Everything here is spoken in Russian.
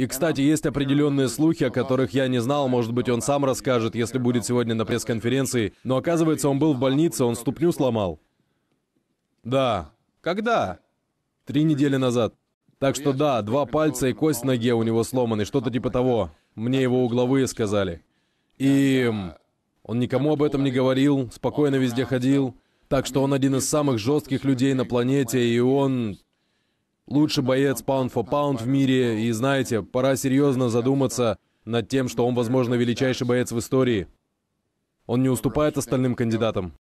И, кстати, есть определенные слухи, о которых я не знал, может быть, он сам расскажет, если будет сегодня на пресс-конференции, но оказывается, он был в больнице, он ступню сломал. Да. Когда? Три недели назад. Так что да, два пальца и кость в ноге у него сломаны, что-то типа того. Мне его угловые сказали. И... Он никому об этом не говорил, спокойно везде ходил. Так что он один из самых жестких людей на планете, и он лучший боец pound for pound в мире, и знаете, пора серьезно задуматься над тем, что он, возможно, величайший боец в истории. Он не уступает остальным кандидатам.